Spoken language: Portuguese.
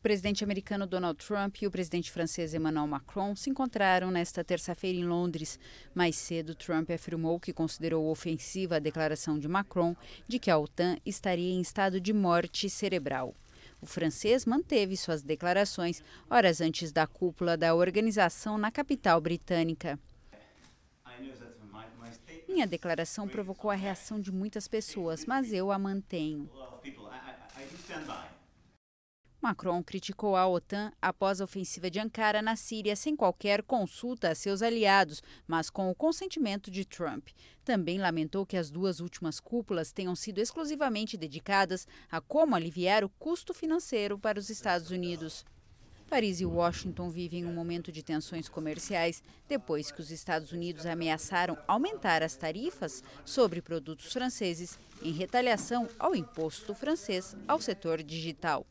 O presidente americano Donald Trump e o presidente francês Emmanuel Macron se encontraram nesta terça-feira em Londres. Mais cedo, Trump afirmou que considerou ofensiva a declaração de Macron de que a OTAN estaria em estado de morte cerebral. O francês manteve suas declarações horas antes da cúpula da organização na capital britânica. Minha declaração provocou a reação de muitas pessoas, mas eu a mantenho. Macron criticou a OTAN após a ofensiva de Ankara na Síria sem qualquer consulta a seus aliados, mas com o consentimento de Trump. Também lamentou que as duas últimas cúpulas tenham sido exclusivamente dedicadas a como aliviar o custo financeiro para os Estados Unidos. Paris e Washington vivem um momento de tensões comerciais depois que os Estados Unidos ameaçaram aumentar as tarifas sobre produtos franceses em retaliação ao imposto francês ao setor digital.